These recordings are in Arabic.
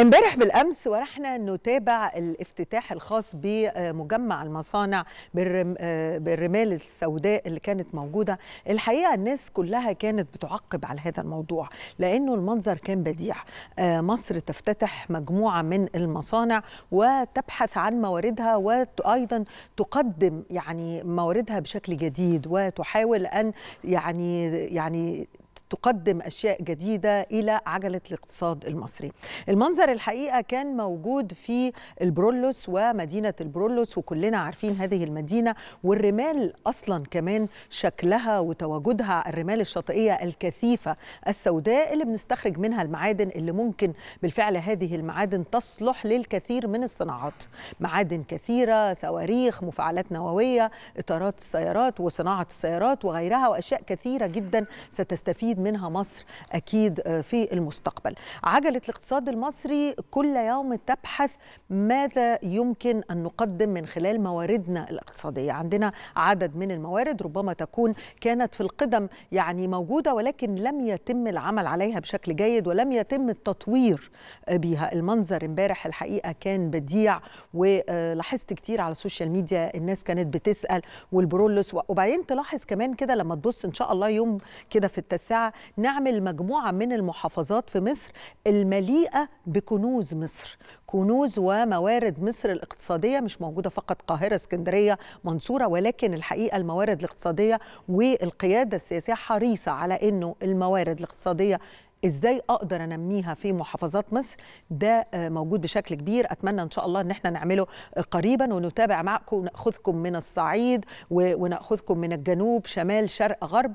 امبارح بالامس ورحنا نتابع الافتتاح الخاص بمجمع المصانع آه، بالرمال السوداء اللي كانت موجوده الحقيقه الناس كلها كانت بتعقب على هذا الموضوع لانه المنظر كان بديع آه، مصر تفتتح مجموعه من المصانع وتبحث عن مواردها وايضا تقدم يعني مواردها بشكل جديد وتحاول ان يعني يعني تقدم أشياء جديدة إلى عجلة الاقتصاد المصري المنظر الحقيقة كان موجود في البرولوس ومدينة البرولوس وكلنا عارفين هذه المدينة والرمال أصلا كمان شكلها وتواجدها الرمال الشاطئية الكثيفة السوداء اللي بنستخرج منها المعادن اللي ممكن بالفعل هذه المعادن تصلح للكثير من الصناعات معادن كثيرة صواريخ مفاعلات نووية إطارات السيارات وصناعة السيارات وغيرها وأشياء كثيرة جدا ستستفيد هتستفيد منها مصر اكيد آه، في المستقبل عجله الاقتصاد المصري كل يوم تبحث ماذا يمكن ان نقدم من خلال مواردنا الاقتصاديه عندنا عدد من الموارد ربما تكون كانت في القدم يعني موجوده ولكن لم يتم العمل عليها بشكل جيد ولم يتم التطوير بها المنظر امبارح الحقيقه كان بديع ولاحظت كتير على السوشيال ميديا الناس كانت بتسال والبرولس وبعدين تلاحظ كمان كده لما تبص ان شاء الله يوم كده في التاسعه نعمل مجموعة من المحافظات في مصر المليئة بكنوز مصر كنوز وموارد مصر الاقتصادية مش موجودة فقط قاهرة اسكندرية منصورة ولكن الحقيقة الموارد الاقتصادية والقيادة السياسية حريصة على أنه الموارد الاقتصادية ازاي اقدر انميها في محافظات مصر ده آه، موجود بشكل كبير اتمنى ان شاء الله ان احنا نعمله قريبا ونتابع معكم وناخذكم من الصعيد وناخذكم من الجنوب شمال شرق غرب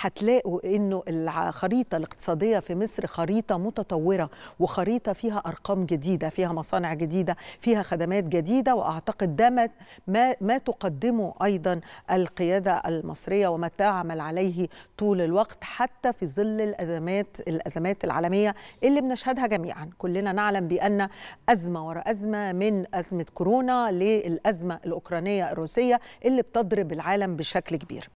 هتلاقوا انه الخريطه الاقتصاديه في مصر خريطه متطوره وخريطه فيها ارقام جديده فيها مصانع جديده فيها خدمات جديده واعتقد ده ما ما تقدمه ايضا القياده المصريه وما تعمل عليه طول الوقت حتى في ظل الازمات الأزمات العالمية اللي بنشهدها جميعا كلنا نعلم بأن أزمة وراء أزمة من أزمة كورونا للأزمة الأوكرانية الروسية اللي بتضرب العالم بشكل كبير